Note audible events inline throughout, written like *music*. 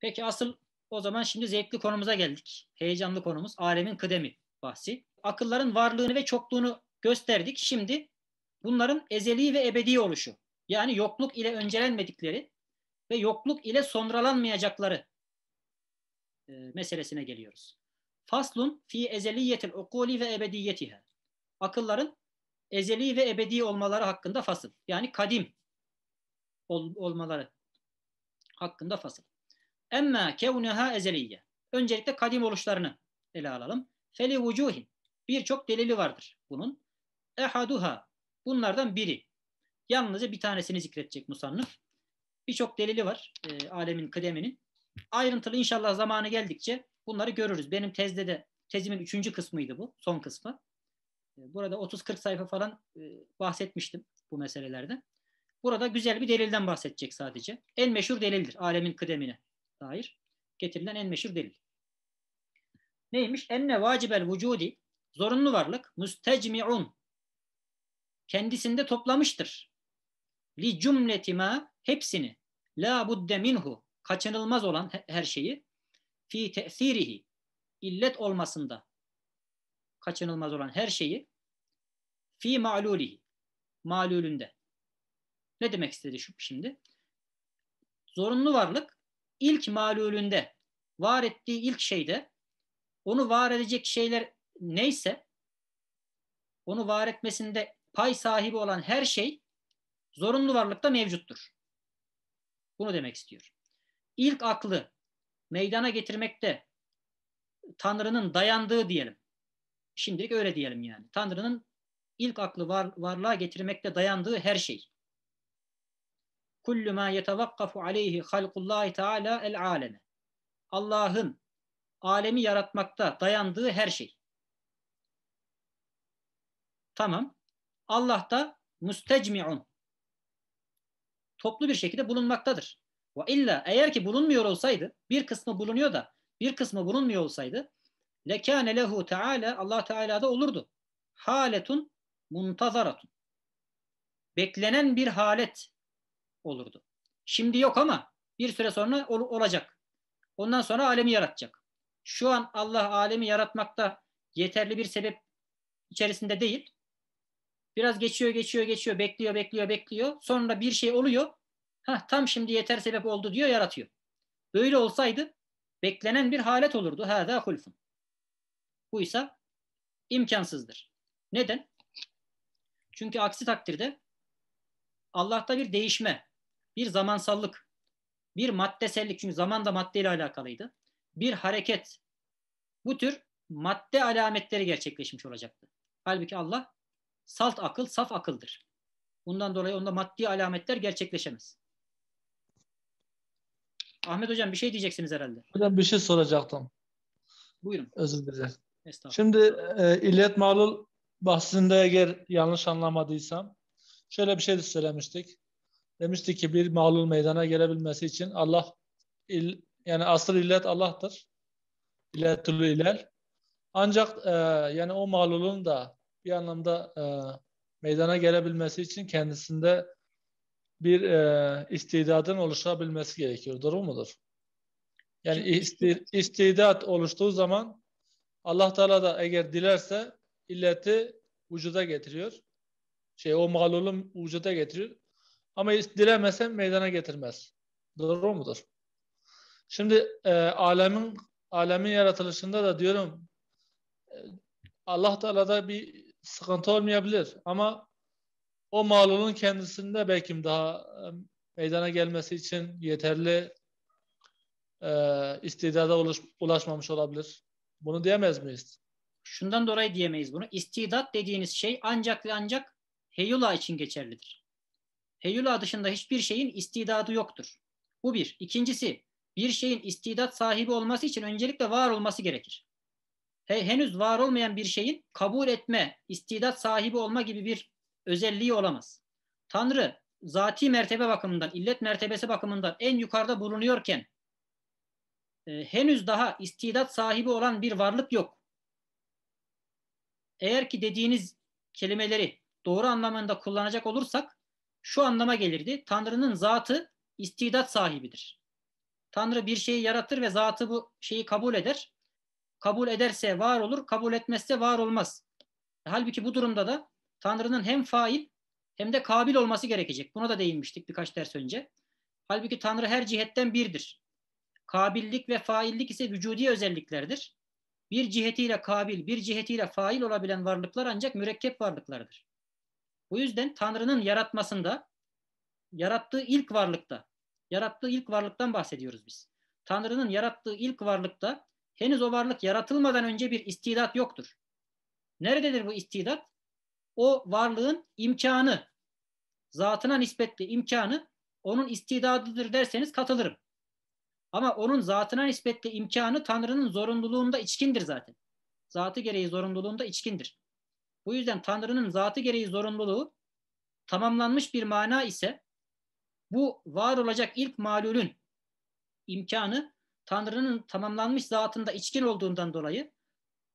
Peki asıl o zaman şimdi zevkli konumuza geldik. Heyecanlı konumuz alemin kıdemi bahsi. Akılların varlığını ve çokluğunu gösterdik. Şimdi bunların ezeli ve ebedi oluşu. Yani yokluk ile öncelenmedikleri ve yokluk ile sonralanmayacakları e, meselesine geliyoruz. Faslun fi ezeliyetil ukuli ve ebediyetiha. Akılların ezeli ve ebedi olmaları hakkında fasıl. Yani kadim ol, olmaları hakkında fasıl. Emma kevneha ezeliye. Öncelikle kadim oluşlarını ele alalım. Feli vucuhin. Birçok delili vardır bunun. Ehaduha. Bunlardan biri. Yalnızca bir tanesini zikredecek musannıf. Birçok delili var e, alemin kıdeminin. Ayrıntılı inşallah zamanı geldikçe bunları görürüz. Benim tezde de tezimin üçüncü kısmıydı bu. Son kısmı. E, burada 30-40 sayfa falan e, bahsetmiştim bu meselelerde. Burada güzel bir delilden bahsedecek sadece. En meşhur delildir alemin kıdemine dair getirilen en meşhur delil. Neymiş? Enne vacibel vücudi zorunlu varlık müstecmi'un kendisinde toplamıştır. Li cümletima hepsini la budde minhu kaçınılmaz olan her şeyi fi tesirihi illet olmasında kaçınılmaz olan her şeyi fi ma'lulihi malulünde. Ne demek istedi şimdi? Zorunlu varlık ilk malulünde var ettiği ilk şeyde onu var edecek şeyler neyse onu var etmesinde pay sahibi olan her şey zorunlu varlıkta mevcuttur. Bunu demek istiyor. İlk aklı meydana getirmekte Tanrı'nın dayandığı diyelim. Şimdilik öyle diyelim yani. Tanrı'nın ilk aklı var, varlığa getirmekte dayandığı her şey kullu ma yetevakkafu aleyhi halkullahi teala el aleme. Allah'ın alemi yaratmakta dayandığı her şey. Tamam. Allah da mustecmi'un. Toplu bir şekilde bulunmaktadır. Ve illa eğer ki bulunmuyor olsaydı, bir kısmı bulunuyor da bir kısmı bulunmuyor olsaydı lekâne lehu teâlâ Allah Teala'da olurdu. Haletun muntazaratun. Beklenen bir halet olurdu. Şimdi yok ama bir süre sonra ol, olacak. Ondan sonra alemi yaratacak. Şu an Allah alemi yaratmakta yeterli bir sebep içerisinde değil. Biraz geçiyor, geçiyor, geçiyor, bekliyor, bekliyor, bekliyor. Sonra bir şey oluyor. Ha tam şimdi yeter sebep oldu diyor, yaratıyor. Böyle olsaydı beklenen bir halet olurdu. Hâzâ hulfun. ise imkansızdır. Neden? Çünkü aksi takdirde Allah'ta bir değişme, bir zamansallık, bir maddesellik çünkü zaman da maddeyle alakalıydı. Bir hareket. Bu tür madde alametleri gerçekleşmiş olacaktı. Halbuki Allah salt akıl, saf akıldır. Bundan dolayı onda maddi alametler gerçekleşemez. Ahmet Hocam bir şey diyeceksiniz herhalde. Hocam bir şey soracaktım. Buyurun. Özür dilerim. Şimdi e, illet malul bahsinde eğer yanlış anlamadıysam şöyle bir şey de söylemiştik demişti ki bir mağlul meydana gelebilmesi için Allah il, yani asıl illet Allah'tır. İlletül iler. Ancak e, yani o mağlulun da bir anlamda e, meydana gelebilmesi için kendisinde bir e, istidadın oluşabilmesi gerekiyor. Doğru mudur? Yani isti, istidat oluştuğu zaman Allah Teala da eğer dilerse illeti vücuda getiriyor. Şey o mağlulun vücuda getiriyor. Ama dilemesen meydana getirmez. Doğru mudur? Şimdi e, alemin alemin yaratılışında da diyorum e, Allah Teala'da bir sıkıntı olmayabilir ama o malulun kendisinde belki daha e, meydana gelmesi için yeterli e, istidada ulaş, ulaşmamış olabilir. Bunu diyemez miyiz? Şundan dolayı diyemeyiz bunu. İstidat dediğiniz şey ancak ve ancak heyula için geçerlidir. Heyula dışında hiçbir şeyin istidadı yoktur. Bu bir. İkincisi bir şeyin istidat sahibi olması için öncelikle var olması gerekir. He, henüz var olmayan bir şeyin kabul etme, istidat sahibi olma gibi bir özelliği olamaz. Tanrı zati mertebe bakımından, illet mertebesi bakımından en yukarıda bulunuyorken e, henüz daha istidat sahibi olan bir varlık yok. Eğer ki dediğiniz kelimeleri doğru anlamında kullanacak olursak şu anlama gelirdi. Tanrı'nın zatı istidat sahibidir. Tanrı bir şeyi yaratır ve zatı bu şeyi kabul eder. Kabul ederse var olur, kabul etmezse var olmaz. Halbuki bu durumda da Tanrı'nın hem fail hem de kabil olması gerekecek. Buna da değinmiştik birkaç ders önce. Halbuki Tanrı her cihetten birdir. Kabillik ve faillik ise vücudi özelliklerdir. Bir cihetiyle kabil, bir cihetiyle fail olabilen varlıklar ancak mürekkep varlıklardır. Bu yüzden Tanrı'nın yaratmasında, yarattığı ilk varlıkta, yarattığı ilk varlıktan bahsediyoruz biz. Tanrı'nın yarattığı ilk varlıkta henüz o varlık yaratılmadan önce bir istidat yoktur. Nerededir bu istidat? O varlığın imkanı, zatına nispetli imkanı onun istidadıdır derseniz katılırım. Ama onun zatına nispetli imkanı Tanrı'nın zorunluluğunda içkindir zaten. Zatı gereği zorunluluğunda içkindir. Bu yüzden Tanrı'nın zatı gereği zorunluluğu tamamlanmış bir mana ise bu var olacak ilk malulün imkanı Tanrı'nın tamamlanmış zatında içkin olduğundan dolayı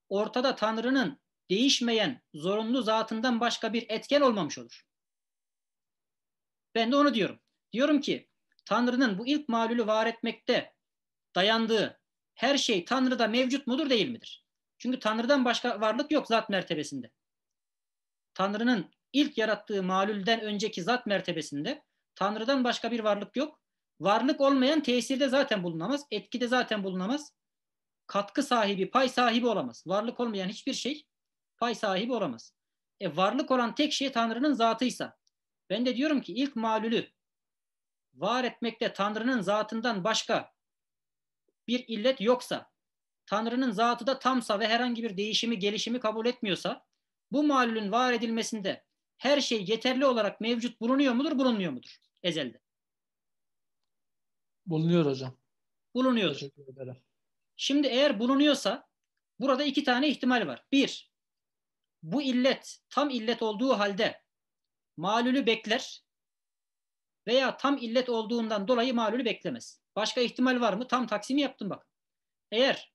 ortada Tanrı'nın değişmeyen zorunlu zatından başka bir etken olmamış olur. Ben de onu diyorum. Diyorum ki Tanrı'nın bu ilk malulü var etmekte dayandığı her şey Tanrı'da mevcut mudur değil midir? Çünkü Tanrı'dan başka varlık yok zat mertebesinde. Tanrı'nın ilk yarattığı malülden önceki zat mertebesinde Tanrı'dan başka bir varlık yok. Varlık olmayan tesirde zaten bulunamaz, etkide zaten bulunamaz. Katkı sahibi, pay sahibi olamaz. Varlık olmayan hiçbir şey pay sahibi olamaz. E varlık olan tek şey Tanrı'nın zatıysa ben de diyorum ki ilk malülü var etmekte Tanrı'nın zatından başka bir illet yoksa, Tanrı'nın zatı da tamsa ve herhangi bir değişimi, gelişimi kabul etmiyorsa bu mahallün var edilmesinde her şey yeterli olarak mevcut bulunuyor mudur, bulunmuyor mudur ezelde? Bulunuyor hocam. Bulunuyor. Şimdi eğer bulunuyorsa burada iki tane ihtimal var. Bir, bu illet tam illet olduğu halde malülü bekler veya tam illet olduğundan dolayı malülü beklemez. Başka ihtimal var mı? Tam taksimi yaptım bak. Eğer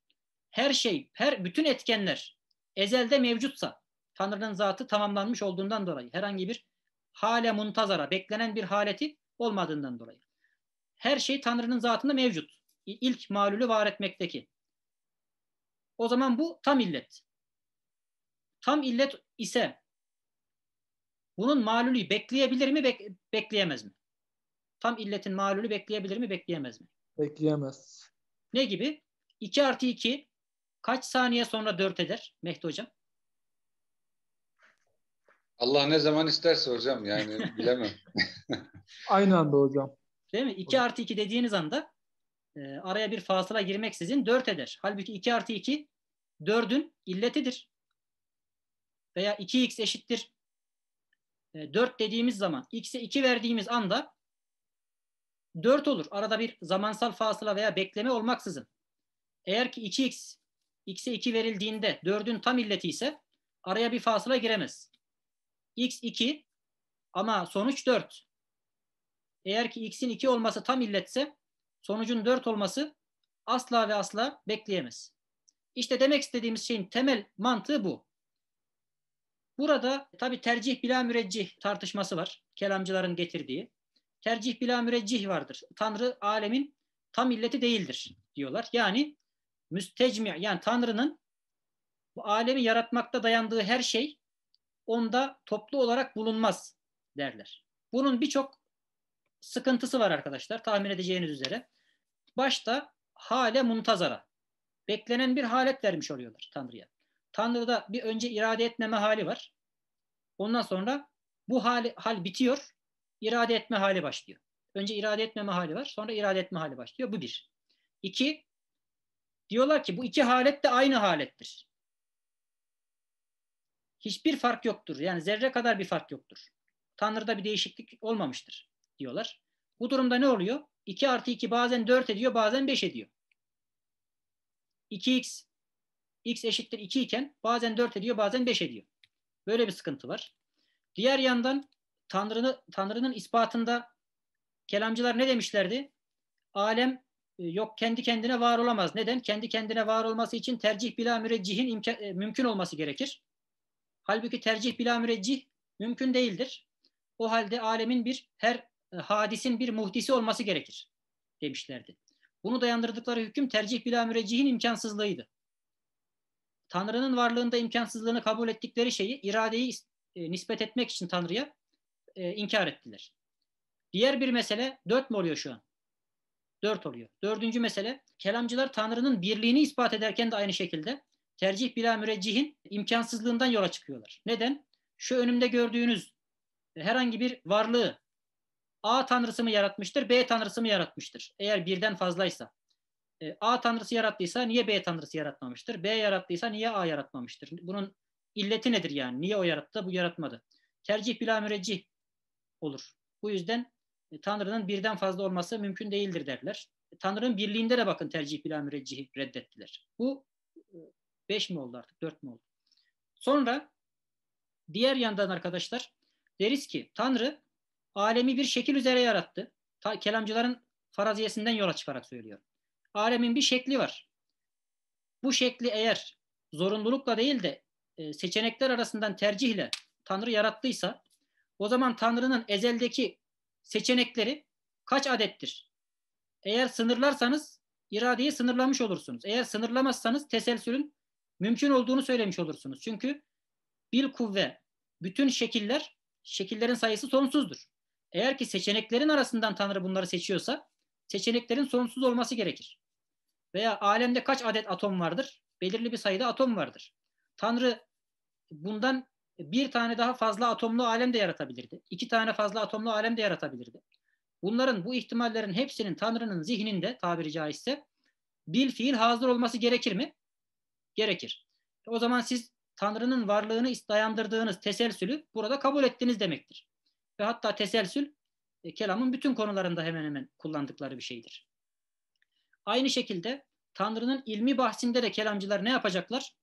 her şey, her bütün etkenler ezelde mevcutsa Tanrı'nın zatı tamamlanmış olduğundan dolayı herhangi bir hale muntazara beklenen bir haleti olmadığından dolayı. Her şey Tanrı'nın zatında mevcut. İlk malulü var etmekteki. O zaman bu tam illet. Tam illet ise bunun malulü bekleyebilir mi, bek bekleyemez mi? Tam illetin malulü bekleyebilir mi, bekleyemez mi? Bekleyemez. Ne gibi? 2 artı 2 kaç saniye sonra 4 eder Mehdi Hocam? Allah ne zaman isterse hocam yani *laughs* bilemem. Aynı anda hocam. Değil mi? 2 artı 2 dediğiniz anda e, araya bir fasıla girmeksizin 4 eder. Halbuki 2 artı 2 4'ün illetidir. Veya 2x eşittir e, 4 dediğimiz zaman x'e 2 verdiğimiz anda 4 olur. Arada bir zamansal fasıla veya bekleme olmaksızın. Eğer ki 2x x'e 2 verildiğinde 4'ün tam illeti ise araya bir fasıla giremez x 2 ama sonuç 4. Eğer ki x'in 2 olması tam illetse sonucun 4 olması asla ve asla bekleyemez. İşte demek istediğimiz şeyin temel mantığı bu. Burada tabi tercih bila müreccih tartışması var. Kelamcıların getirdiği. Tercih bila müreccih vardır. Tanrı alemin tam illeti değildir diyorlar. Yani müstecmi yani Tanrı'nın bu alemi yaratmakta dayandığı her şey onda toplu olarak bulunmaz derler. Bunun birçok sıkıntısı var arkadaşlar tahmin edeceğiniz üzere. Başta hale muntazara. Beklenen bir halet vermiş oluyorlar Tanrı'ya. Tanrı'da bir önce irade etmeme hali var. Ondan sonra bu hal, hal bitiyor. İrade etme hali başlıyor. Önce irade etmeme hali var. Sonra irade etme hali başlıyor. Bu bir. İki, diyorlar ki bu iki halet de aynı halettir hiçbir fark yoktur. Yani zerre kadar bir fark yoktur. Tanrı'da bir değişiklik olmamıştır diyorlar. Bu durumda ne oluyor? 2 artı 2 bazen 4 ediyor bazen 5 ediyor. 2x x eşittir 2 iken bazen 4 ediyor bazen 5 ediyor. Böyle bir sıkıntı var. Diğer yandan Tanrı'nın Tanrı'nın ispatında kelamcılar ne demişlerdi? Alem e, yok kendi kendine var olamaz. Neden? Kendi kendine var olması için tercih bila müreccihin imkan, e, mümkün olması gerekir. Halbuki tercih bila müreccih mümkün değildir. O halde alemin bir her e, hadisin bir muhdisi olması gerekir demişlerdi. Bunu dayandırdıkları hüküm tercih bila müreccihin imkansızlığıydı. Tanrı'nın varlığında imkansızlığını kabul ettikleri şeyi iradeyi e, nispet etmek için Tanrı'ya e, inkar ettiler. Diğer bir mesele dört mü oluyor şu an? Dört oluyor. Dördüncü mesele kelamcılar Tanrı'nın birliğini ispat ederken de aynı şekilde tercih bila müreccihin imkansızlığından yola çıkıyorlar. Neden? Şu önümde gördüğünüz e, herhangi bir varlığı A tanrısı mı yaratmıştır, B tanrısı mı yaratmıştır? Eğer birden fazlaysa. E, A tanrısı yarattıysa niye B tanrısı yaratmamıştır? B yarattıysa niye A yaratmamıştır? Bunun illeti nedir yani? Niye o yarattı da bu yaratmadı? Tercih bila müreccih olur. Bu yüzden e, Tanrı'nın birden fazla olması mümkün değildir derler. Tanrı'nın birliğinde de bakın tercih bila müreccihi reddettiler. Bu 5 mi oldu artık 4 mi oldu? Sonra diğer yandan arkadaşlar deriz ki Tanrı alemi bir şekil üzere yarattı. Ta, kelamcıların faraziyesinden yola çıkarak söylüyorum. Alemin bir şekli var. Bu şekli eğer zorunlulukla değil de e, seçenekler arasından tercihle Tanrı yarattıysa o zaman Tanrı'nın ezeldeki seçenekleri kaç adettir? Eğer sınırlarsanız iradeyi sınırlamış olursunuz. Eğer sınırlamazsanız teselsülün mümkün olduğunu söylemiş olursunuz. Çünkü bir kuvve bütün şekiller, şekillerin sayısı sonsuzdur. Eğer ki seçeneklerin arasından Tanrı bunları seçiyorsa seçeneklerin sonsuz olması gerekir. Veya alemde kaç adet atom vardır? Belirli bir sayıda atom vardır. Tanrı bundan bir tane daha fazla atomlu alem de yaratabilirdi. İki tane fazla atomlu alem de yaratabilirdi. Bunların, bu ihtimallerin hepsinin Tanrı'nın zihninde tabiri caizse bil fiil hazır olması gerekir mi? gerekir. O zaman siz Tanrı'nın varlığını dayandırdığınız teselsülü burada kabul ettiniz demektir. Ve hatta teselsül e, kelamın bütün konularında hemen hemen kullandıkları bir şeydir. Aynı şekilde Tanrı'nın ilmi bahsinde de kelamcılar ne yapacaklar?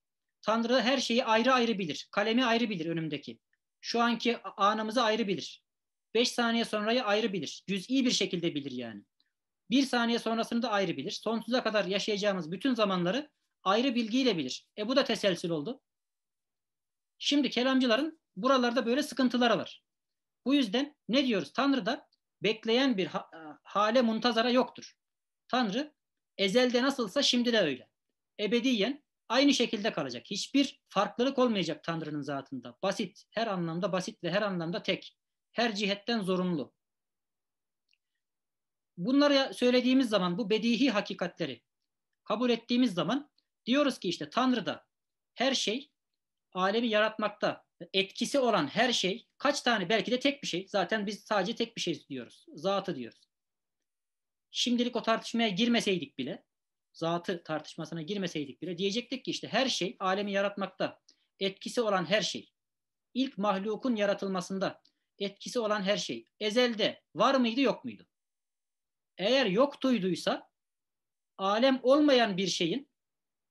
Tanrı her şeyi ayrı ayrı bilir. Kalemi ayrı bilir önümdeki. Şu anki anımızı ayrı bilir. Beş saniye sonrayı ayrı bilir. Cüz'i bir şekilde bilir yani. Bir saniye sonrasını da ayrı bilir. Sonsuza kadar yaşayacağımız bütün zamanları ayrı bilgiyle bilir. E bu da teselsül oldu. Şimdi kelamcıların buralarda böyle sıkıntıları var. Bu yüzden ne diyoruz? Tanrı da bekleyen bir e, hale muntazara yoktur. Tanrı ezelde nasılsa şimdi de öyle. Ebediyen aynı şekilde kalacak. Hiçbir farklılık olmayacak Tanrı'nın zatında. Basit, her anlamda basit ve her anlamda tek. Her cihetten zorunlu. Bunları söylediğimiz zaman bu bedihi hakikatleri kabul ettiğimiz zaman Diyoruz ki işte Tanrı'da her şey alemi yaratmakta etkisi olan her şey kaç tane belki de tek bir şey. Zaten biz sadece tek bir şey diyoruz. Zatı diyoruz. Şimdilik o tartışmaya girmeseydik bile zatı tartışmasına girmeseydik bile diyecektik ki işte her şey alemi yaratmakta etkisi olan her şey. ilk mahlukun yaratılmasında etkisi olan her şey. Ezelde var mıydı yok muydu? Eğer yok duyduysa alem olmayan bir şeyin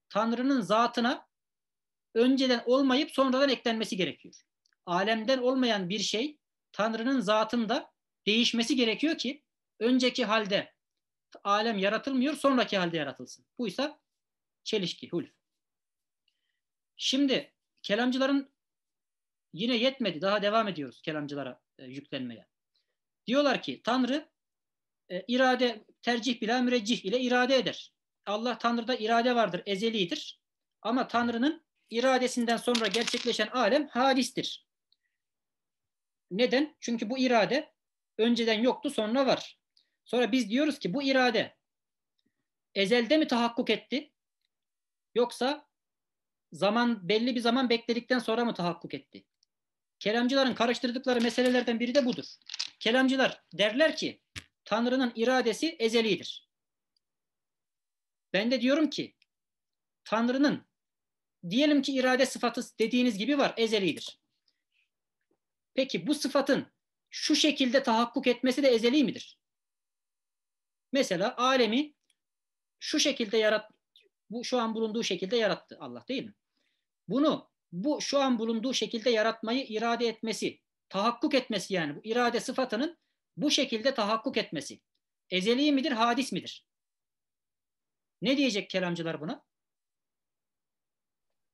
Tanrı'nın zatına önceden olmayıp sonradan eklenmesi gerekiyor. Alemden olmayan bir şey Tanrı'nın zatında değişmesi gerekiyor ki önceki halde alem yaratılmıyor, sonraki halde yaratılsın. Bu ise çelişki, hulf. Şimdi kelamcıların yine yetmedi. Daha devam ediyoruz kelamcılara e, yüklenmeye. Diyorlar ki Tanrı e, irade tercih bile müreccih ile irade eder. Allah Tanrı'da irade vardır, ezelidir. Ama Tanrı'nın iradesinden sonra gerçekleşen alem hadistir. Neden? Çünkü bu irade önceden yoktu, sonra var. Sonra biz diyoruz ki bu irade ezelde mi tahakkuk etti? Yoksa zaman belli bir zaman bekledikten sonra mı tahakkuk etti? Kelamcıların karıştırdıkları meselelerden biri de budur. Kelamcılar derler ki Tanrı'nın iradesi ezelidir. Ben de diyorum ki Tanrı'nın diyelim ki irade sıfatı dediğiniz gibi var ezelidir. Peki bu sıfatın şu şekilde tahakkuk etmesi de ezeli midir? Mesela alemi şu şekilde yarat bu şu an bulunduğu şekilde yarattı Allah değil mi? Bunu bu şu an bulunduğu şekilde yaratmayı irade etmesi, tahakkuk etmesi yani bu irade sıfatının bu şekilde tahakkuk etmesi ezeli midir, hadis midir? Ne diyecek kelamcılar buna?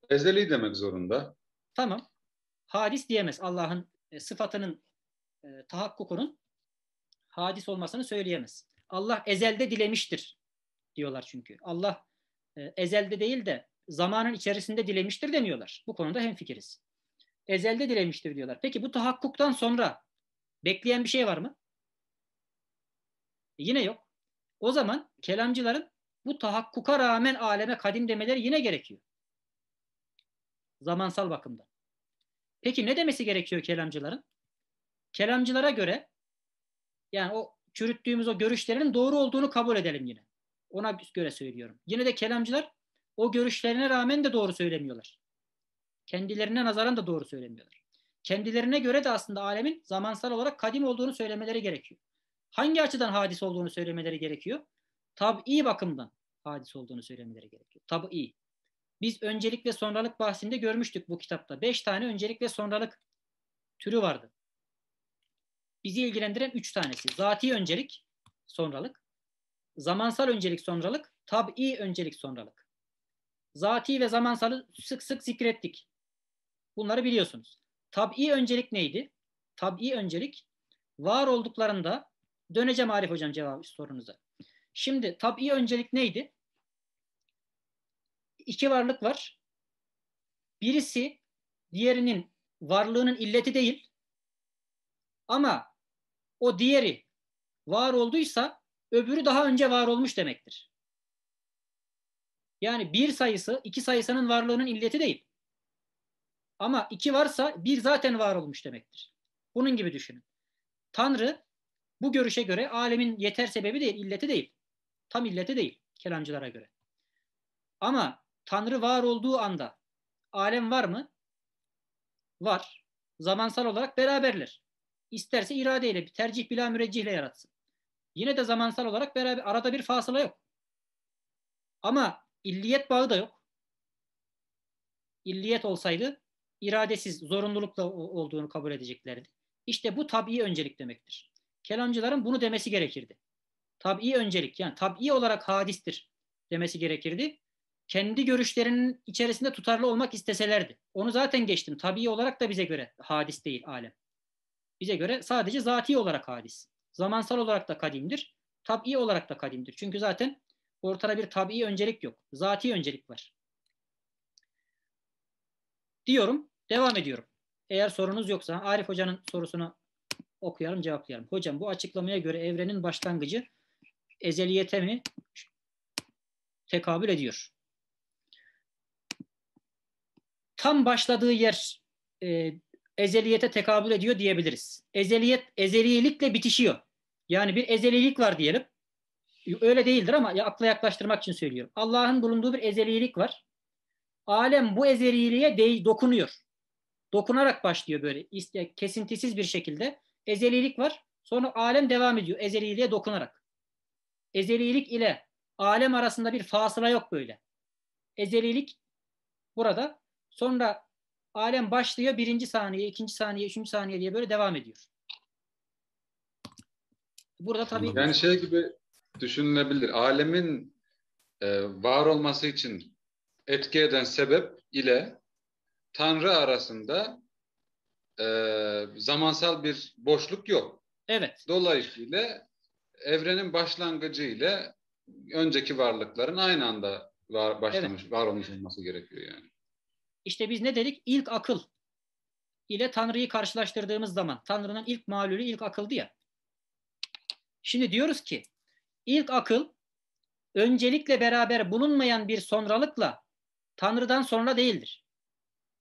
Ezeli demek zorunda. Tamam. Hadis diyemez. Allah'ın e, sıfatının e, tahakkukunun hadis olmasını söyleyemez. Allah ezelde dilemiştir diyorlar çünkü. Allah e, ezelde değil de zamanın içerisinde dilemiştir demiyorlar. Bu konuda hemfikiriz. Ezelde dilemiştir diyorlar. Peki bu tahakkuktan sonra bekleyen bir şey var mı? E, yine yok. O zaman kelamcıların bu tahakkuka rağmen aleme kadim demeleri yine gerekiyor. Zamansal bakımdan. Peki ne demesi gerekiyor kelamcıların? Kelamcılara göre yani o çürüttüğümüz o görüşlerin doğru olduğunu kabul edelim yine. Ona göre söylüyorum. Yine de kelamcılar o görüşlerine rağmen de doğru söylemiyorlar. Kendilerine nazaran da doğru söylemiyorlar. Kendilerine göre de aslında alemin zamansal olarak kadim olduğunu söylemeleri gerekiyor. Hangi açıdan hadis olduğunu söylemeleri gerekiyor? tab'i bakımdan hadis olduğunu söylemeleri gerekiyor. Tab'i. Biz öncelik ve sonralık bahsinde görmüştük bu kitapta. Beş tane öncelik ve sonralık türü vardı. Bizi ilgilendiren üç tanesi. Zati öncelik, sonralık. Zamansal öncelik, sonralık. Tab'i öncelik, sonralık. Zati ve zamansalı sık sık zikrettik. Bunları biliyorsunuz. Tab'i öncelik neydi? Tab'i öncelik var olduklarında döneceğim Arif hocam cevabı sorunuza. Şimdi tabii öncelik neydi? İki varlık var. Birisi diğerinin varlığının illeti değil ama o diğeri var olduysa öbürü daha önce var olmuş demektir. Yani bir sayısı iki sayısının varlığının illeti değil. Ama iki varsa bir zaten var olmuş demektir. Bunun gibi düşünün. Tanrı bu görüşe göre alemin yeter sebebi değil, illeti değil. Tam illete değil kelamcılara göre. Ama Tanrı var olduğu anda alem var mı? Var. Zamansal olarak beraberler. İsterse iradeyle bir tercih bila müreccihle yaratsın. Yine de zamansal olarak beraber arada bir fasıla yok. Ama illiyet bağı da yok. İlliyet olsaydı iradesiz zorunlulukla olduğunu kabul edeceklerdi. İşte bu tabii öncelik demektir. Kelamcıların bunu demesi gerekirdi. Tabi öncelik yani tabi olarak hadistir demesi gerekirdi. Kendi görüşlerinin içerisinde tutarlı olmak isteselerdi. Onu zaten geçtim. Tabi olarak da bize göre hadis değil alem. Bize göre sadece zati olarak hadis. Zamansal olarak da kadimdir. Tabi olarak da kadimdir. Çünkü zaten ortada bir tabi öncelik yok. Zati öncelik var. Diyorum. Devam ediyorum. Eğer sorunuz yoksa Arif Hoca'nın sorusunu okuyalım cevaplayalım. Hocam bu açıklamaya göre evrenin başlangıcı ezeliyete mi tekabül ediyor. Tam başladığı yer e, ezeliyete tekabül ediyor diyebiliriz. Ezeliyet ezeliyelikle bitişiyor. Yani bir ezelilik var diyelim. Öyle değildir ama ya akla yaklaştırmak için söylüyorum. Allah'ın bulunduğu bir ezelilik var. Alem bu ezeliliğe de- dokunuyor. Dokunarak başlıyor böyle kesintisiz bir şekilde. Ezelilik var. Sonra alem devam ediyor ezeliliğe dokunarak ezelilik ile alem arasında bir fasıla yok böyle. Ezelilik burada. Sonra alem başlıyor birinci saniye, ikinci saniye, üçüncü saniye diye böyle devam ediyor. Burada tabii... Yani şey gibi düşünülebilir. Alemin e, var olması için etki eden sebep ile Tanrı arasında e, zamansal bir boşluk yok. Evet. Dolayısıyla evrenin başlangıcı ile önceki varlıkların aynı anda var, başlamış, evet. var olmuş olması gerekiyor yani. İşte biz ne dedik? İlk akıl ile Tanrı'yı karşılaştırdığımız zaman Tanrı'nın ilk malulü ilk akıldı ya. Şimdi diyoruz ki ilk akıl öncelikle beraber bulunmayan bir sonralıkla Tanrı'dan sonra değildir.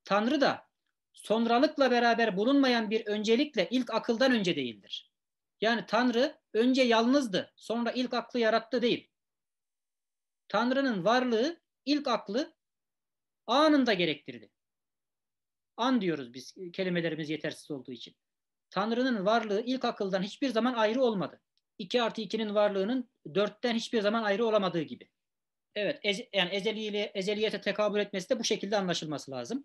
Tanrı da sonralıkla beraber bulunmayan bir öncelikle ilk akıldan önce değildir. Yani Tanrı önce yalnızdı, sonra ilk aklı yarattı değil. Tanrı'nın varlığı ilk aklı anında gerektirdi. An diyoruz biz kelimelerimiz yetersiz olduğu için. Tanrı'nın varlığı ilk akıldan hiçbir zaman ayrı olmadı. 2 artı 2'nin varlığının 4'ten hiçbir zaman ayrı olamadığı gibi. Evet, ez, yani ezeliyle, ezeliyete tekabül etmesi de bu şekilde anlaşılması lazım.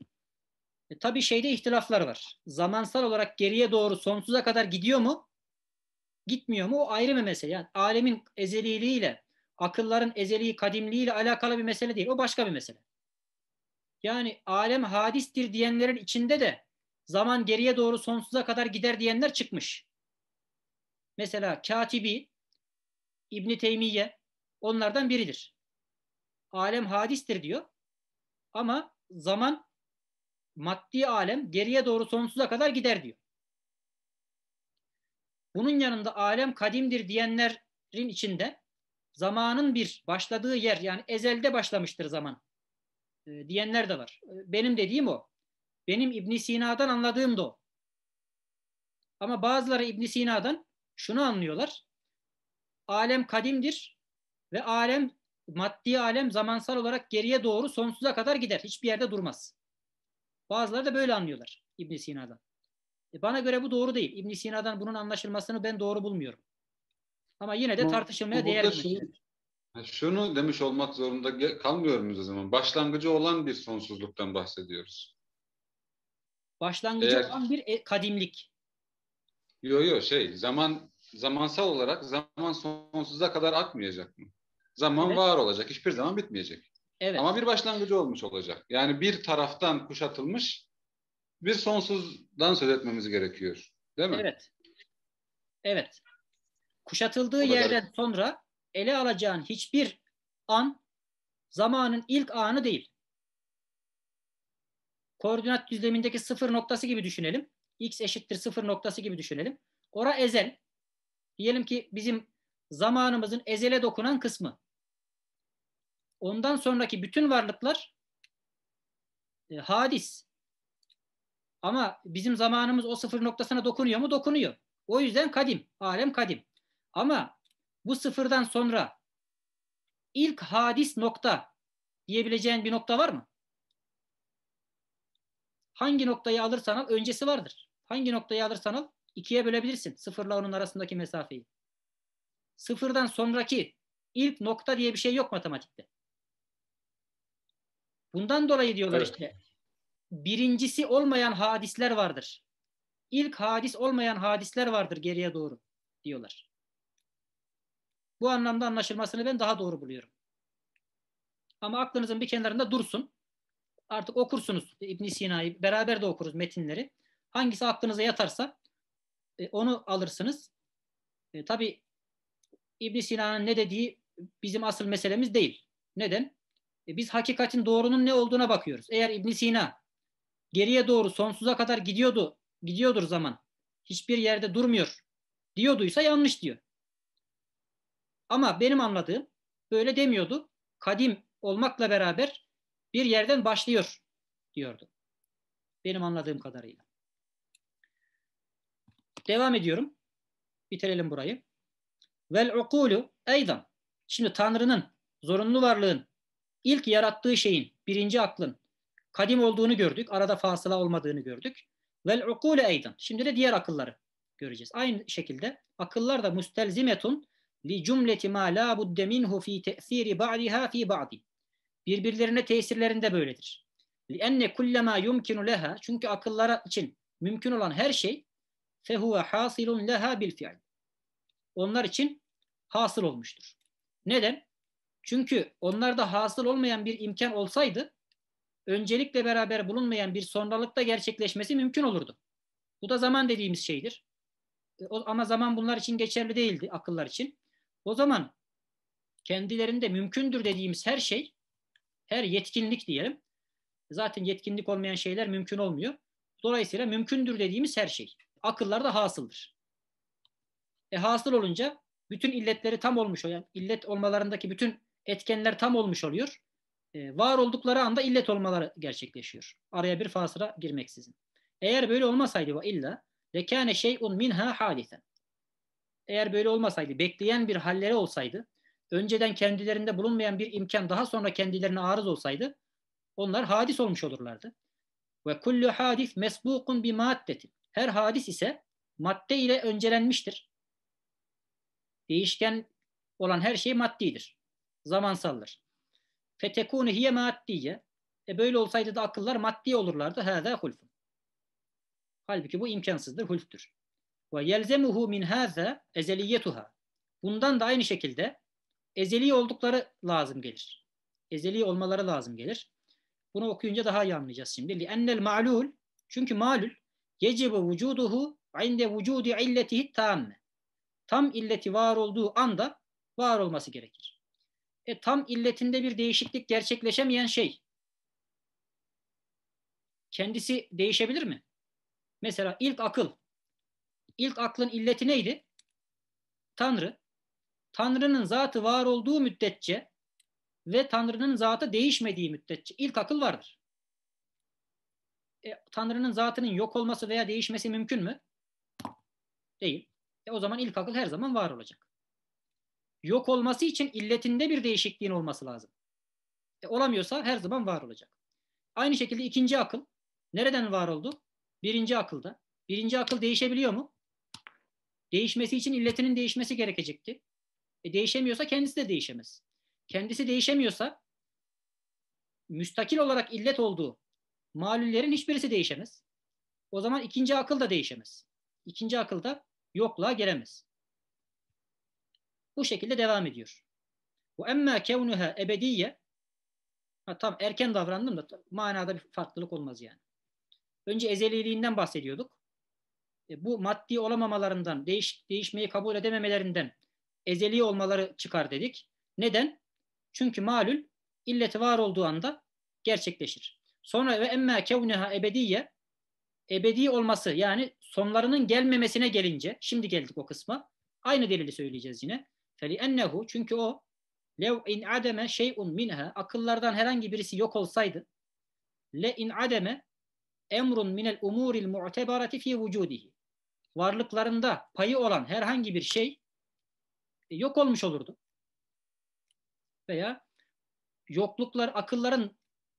E, tabii şeyde ihtilaflar var. Zamansal olarak geriye doğru sonsuza kadar gidiyor mu? gitmiyor mu? O ayrı bir mesele. Yani alemin ezeliliğiyle, akılların ezeliği kadimliğiyle alakalı bir mesele değil. O başka bir mesele. Yani alem hadistir diyenlerin içinde de zaman geriye doğru sonsuza kadar gider diyenler çıkmış. Mesela Katibi, İbni Teymiye onlardan biridir. Alem hadistir diyor. Ama zaman maddi alem geriye doğru sonsuza kadar gider diyor. Bunun yanında alem kadimdir diyenlerin içinde zamanın bir başladığı yer yani ezelde başlamıştır zaman e, diyenler de var. E, benim dediğim o. Benim İbn Sina'dan anladığım da o. Ama bazıları İbn Sina'dan şunu anlıyorlar. Alem kadimdir ve alem maddi alem zamansal olarak geriye doğru sonsuza kadar gider. Hiçbir yerde durmaz. Bazıları da böyle anlıyorlar İbn Sina'dan. E bana göre bu doğru değil. İbn Sina'dan bunun anlaşılmasını ben doğru bulmuyorum. Ama yine de tartışılmaya bu, değer Şunu demiş olmak zorunda kalmıyor muyuz o zaman? Başlangıcı olan bir sonsuzluktan bahsediyoruz. Başlangıcı Eğer, olan bir e, kadimlik. Yo yo şey zaman zamansal olarak zaman sonsuza kadar akmayacak mı? Zaman evet. var olacak. Hiçbir zaman bitmeyecek. Evet. Ama bir başlangıcı olmuş olacak. Yani bir taraftan kuşatılmış bir sonsuzdan söz etmemiz gerekiyor. Değil mi? Evet. Evet. Kuşatıldığı o yerden kadar. sonra ele alacağın hiçbir an zamanın ilk anı değil. Koordinat düzlemindeki sıfır noktası gibi düşünelim. X eşittir sıfır noktası gibi düşünelim. Ora ezel. Diyelim ki bizim zamanımızın ezele dokunan kısmı. Ondan sonraki bütün varlıklar e, hadis, ama bizim zamanımız o sıfır noktasına dokunuyor mu? Dokunuyor. O yüzden kadim, alem kadim. Ama bu sıfırdan sonra ilk hadis nokta diyebileceğin bir nokta var mı? Hangi noktayı alırsan al öncesi vardır. Hangi noktayı alırsan al ikiye bölebilirsin sıfırla onun arasındaki mesafeyi. Sıfırdan sonraki ilk nokta diye bir şey yok matematikte. Bundan dolayı diyorlar evet. işte birincisi olmayan hadisler vardır. İlk hadis olmayan hadisler vardır geriye doğru diyorlar. Bu anlamda anlaşılmasını ben daha doğru buluyorum. Ama aklınızın bir kenarında dursun. Artık okursunuz İbn Sina'yı. Beraber de okuruz metinleri. Hangisi aklınıza yatarsa e, onu alırsınız. E, tabii ibn Sina'nın ne dediği bizim asıl meselemiz değil. Neden? E, biz hakikatin doğrunun ne olduğuna bakıyoruz. Eğer İbn Sina geriye doğru sonsuza kadar gidiyordu. Gidiyordur zaman. Hiçbir yerde durmuyor. Diyorduysa yanlış diyor. Ama benim anladığım böyle demiyordu. Kadim olmakla beraber bir yerden başlıyor diyordu. Benim anladığım kadarıyla. Devam ediyorum. Bitirelim burayı. Vel ukulu eydan. Şimdi Tanrı'nın, zorunlu varlığın, ilk yarattığı şeyin, birinci aklın Kadim olduğunu gördük. Arada fasıla olmadığını gördük. Vel ukule eydan. Şimdi de diğer akılları göreceğiz. Aynı şekilde akıllar da mustelzimetun li cümleti ma la budde minhu fi te'siri ba'diha fi ba'di. Birbirlerine tesirlerinde böyledir. Li enne kullema yumkinu leha. Çünkü akıllara için mümkün olan her şey fehuve hasilun leha bil fi'l. Onlar için hasıl olmuştur. Neden? Çünkü onlarda hasıl olmayan bir imkan olsaydı öncelikle beraber bulunmayan bir sonralıkta gerçekleşmesi mümkün olurdu. Bu da zaman dediğimiz şeydir. E, ama zaman bunlar için geçerli değildi akıllar için. O zaman kendilerinde mümkündür dediğimiz her şey, her yetkinlik diyelim. Zaten yetkinlik olmayan şeyler mümkün olmuyor. Dolayısıyla mümkündür dediğimiz her şey. Akıllarda hasıldır. E hasıl olunca bütün illetleri tam olmuş oluyor. Yani illet olmalarındaki bütün etkenler tam olmuş oluyor e, var oldukları anda illet olmaları gerçekleşiyor. Araya bir fasıra girmeksizin. Eğer böyle olmasaydı ve illa lekâne şey'un minha hadisen. Eğer böyle olmasaydı, bekleyen bir halleri olsaydı, önceden kendilerinde bulunmayan bir imkan daha sonra kendilerine arız olsaydı, onlar hadis olmuş olurlardı. Ve kullu hadis mesbukun bir maddetin. Her hadis ise madde ile öncelenmiştir. Değişken olan her şey maddidir. Zamansaldır fetekûne hiye maddiye. E böyle olsaydı da akıllar maddi olurlardı. Hâzâ hulfun. Halbuki bu imkansızdır, hulftür. Ve yelzemuhu min hâzâ ezeliyetuha. Bundan da aynı şekilde ezeli oldukları lazım gelir. Ezeli olmaları lazım gelir. Bunu okuyunca daha iyi anlayacağız şimdi. Li Li'ennel ma'lul. Çünkü malul yecibu vücuduhu inde vücudi illetihi tamme. Tam illeti var olduğu anda var olması gerekir e, tam illetinde bir değişiklik gerçekleşemeyen şey kendisi değişebilir mi? Mesela ilk akıl. İlk aklın illeti neydi? Tanrı. Tanrı'nın zatı var olduğu müddetçe ve Tanrı'nın zatı değişmediği müddetçe ilk akıl vardır. E, Tanrı'nın zatının yok olması veya değişmesi mümkün mü? Değil. E, o zaman ilk akıl her zaman var olacak yok olması için illetinde bir değişikliğin olması lazım. E, olamıyorsa her zaman var olacak. Aynı şekilde ikinci akıl nereden var oldu? Birinci akılda. Birinci akıl değişebiliyor mu? Değişmesi için illetinin değişmesi gerekecekti. E, değişemiyorsa kendisi de değişemez. Kendisi değişemiyorsa müstakil olarak illet olduğu malullerin hiçbirisi değişemez. O zaman ikinci akıl da değişemez. İkinci akıl da yokluğa gelemez. Bu şekilde devam ediyor. Bu emma kevnuha ebediye ha, tam erken davrandım da manada bir farklılık olmaz yani. Önce ezeliliğinden bahsediyorduk. E, bu maddi olamamalarından, değiş, değişmeyi kabul edememelerinden ezeli olmaları çıkar dedik. Neden? Çünkü malül illeti var olduğu anda gerçekleşir. Sonra ve emme kevneha ebediye ebedi olması yani sonlarının gelmemesine gelince şimdi geldik o kısma. Aynı delili söyleyeceğiz yine. فَلِأَنَّهُ Çünkü o lev in ademe şeyun minha akıllardan herhangi birisi yok olsaydı le in ademe emrun minel umuril mu'tebarati fi varlıklarında payı olan herhangi bir şey e, yok olmuş olurdu. Veya yokluklar akılların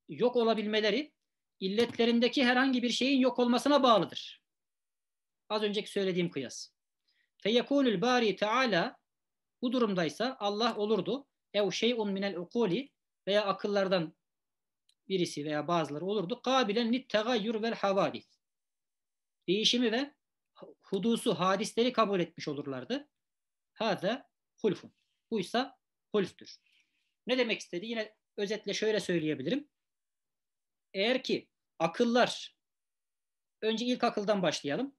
yok olabilmeleri illetlerindeki herhangi bir şeyin yok olmasına bağlıdır. Az önceki söylediğim kıyas. Feyekulul bari teala bu durumdaysa Allah olurdu. Ev şeyun minel ukuli veya akıllardan birisi veya bazıları olurdu. Kabilen lit tegayyür vel havadis. Değişimi ve hudusu, hadisleri kabul etmiş olurlardı. Hâze hulfun. Buysa hulftür. Ne demek istedi? Yine özetle şöyle söyleyebilirim. Eğer ki akıllar, önce ilk akıldan başlayalım.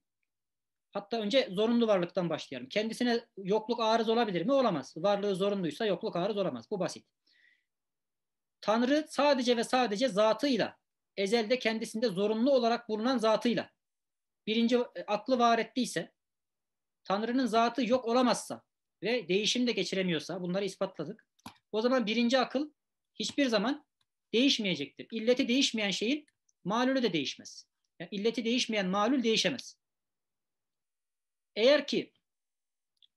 Hatta önce zorunlu varlıktan başlayalım. Kendisine yokluk arız olabilir mi? Olamaz. Varlığı zorunluysa yokluk arız olamaz. Bu basit. Tanrı sadece ve sadece zatıyla, ezelde kendisinde zorunlu olarak bulunan zatıyla, birinci e, aklı var ettiyse, Tanrı'nın zatı yok olamazsa ve değişim de geçiremiyorsa, bunları ispatladık. O zaman birinci akıl hiçbir zaman değişmeyecektir. İlleti değişmeyen şeyin malulü de değişmez. Yani illeti değişmeyen malul değişemez. Eğer ki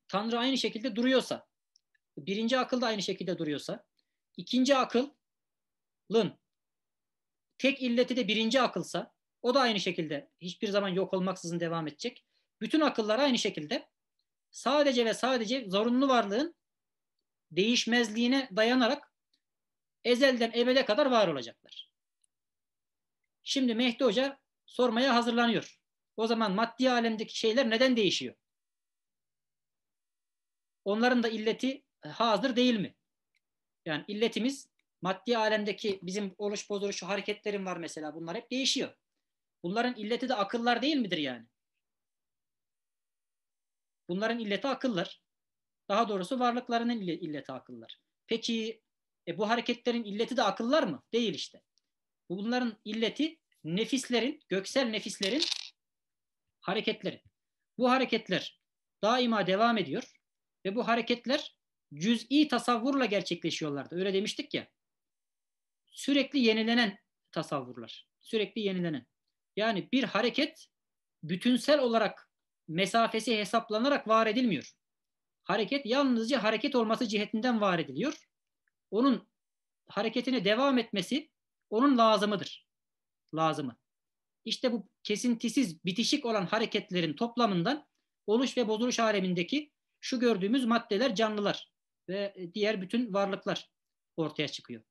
Tanrı aynı şekilde duruyorsa, birinci akıl da aynı şekilde duruyorsa, ikinci akılın tek illeti de birinci akılsa, o da aynı şekilde hiçbir zaman yok olmaksızın devam edecek. Bütün akıllar aynı şekilde sadece ve sadece zorunlu varlığın değişmezliğine dayanarak ezelden ebede kadar var olacaklar. Şimdi Mehdi Hoca sormaya hazırlanıyor. O zaman maddi alemdeki şeyler neden değişiyor? Onların da illeti e, hazır değil mi? Yani illetimiz maddi alemdeki bizim oluş şu hareketlerin var mesela bunlar hep değişiyor. Bunların illeti de akıllar değil midir yani? Bunların illeti akıllar. Daha doğrusu varlıklarının illeti akıllar. Peki e, bu hareketlerin illeti de akıllar mı? Değil işte. Bunların illeti nefislerin, göksel nefislerin hareketleri. Bu hareketler daima devam ediyor ve bu hareketler cüz'i tasavvurla gerçekleşiyorlardı. Öyle demiştik ya. Sürekli yenilenen tasavvurlar. Sürekli yenilenen. Yani bir hareket bütünsel olarak mesafesi hesaplanarak var edilmiyor. Hareket yalnızca hareket olması cihetinden var ediliyor. Onun hareketine devam etmesi onun lazımıdır. Lazımı. İşte bu kesintisiz bitişik olan hareketlerin toplamından oluş ve bozuluş alemindeki şu gördüğümüz maddeler canlılar ve e, diğer bütün varlıklar ortaya çıkıyor.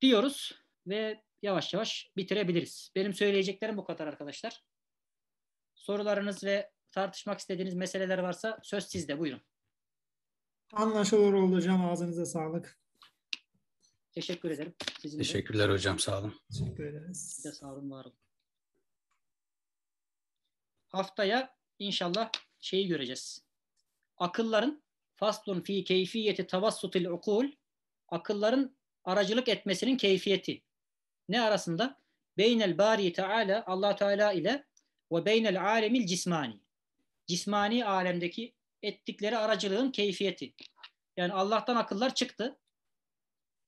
Diyoruz ve yavaş yavaş bitirebiliriz. Benim söyleyeceklerim bu kadar arkadaşlar. Sorularınız ve tartışmak istediğiniz meseleler varsa söz sizde. Buyurun. Anlaşılır oldu hocam. Ağzınıza sağlık. Teşekkür ederim. Sizin Teşekkürler de. hocam sağ olun. Teşekkür ederiz. Size sağ olun var olun. Haftaya inşallah şeyi göreceğiz. Akılların faslun fi keyfiyeti tavassutil ukul akılların aracılık etmesinin keyfiyeti. Ne arasında? Beynel bari teala Allah Teala ile ve beynel alemil cismani. Cismani alemdeki ettikleri aracılığın keyfiyeti. Yani Allah'tan akıllar çıktı.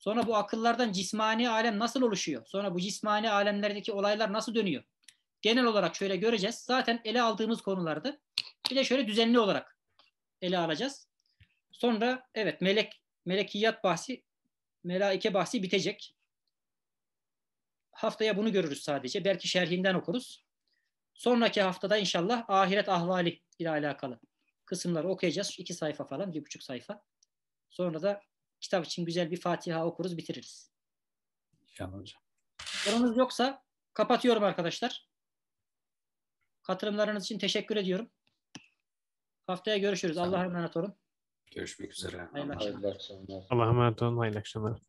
Sonra bu akıllardan cismani alem nasıl oluşuyor? Sonra bu cismani alemlerdeki olaylar nasıl dönüyor? Genel olarak şöyle göreceğiz. Zaten ele aldığımız konulardı. Bir de şöyle düzenli olarak ele alacağız. Sonra evet melek melekiyat bahsi, melaike bahsi bitecek. Haftaya bunu görürüz sadece. Belki şerhinden okuruz. Sonraki haftada inşallah ahiret ahvali ile alakalı kısımları okuyacağız. İki sayfa falan, bir buçuk sayfa. Sonra da kitap için güzel bir Fatiha okuruz bitiririz. İnşallah hocam. Sorunuz yoksa kapatıyorum arkadaşlar. Katılımlarınız için teşekkür ediyorum. Haftaya görüşürüz. Allah'a emanet olun. Görüşmek üzere. Hayırlı akşamlar. Allah'a emanet olun. Hayırlı akşamlar.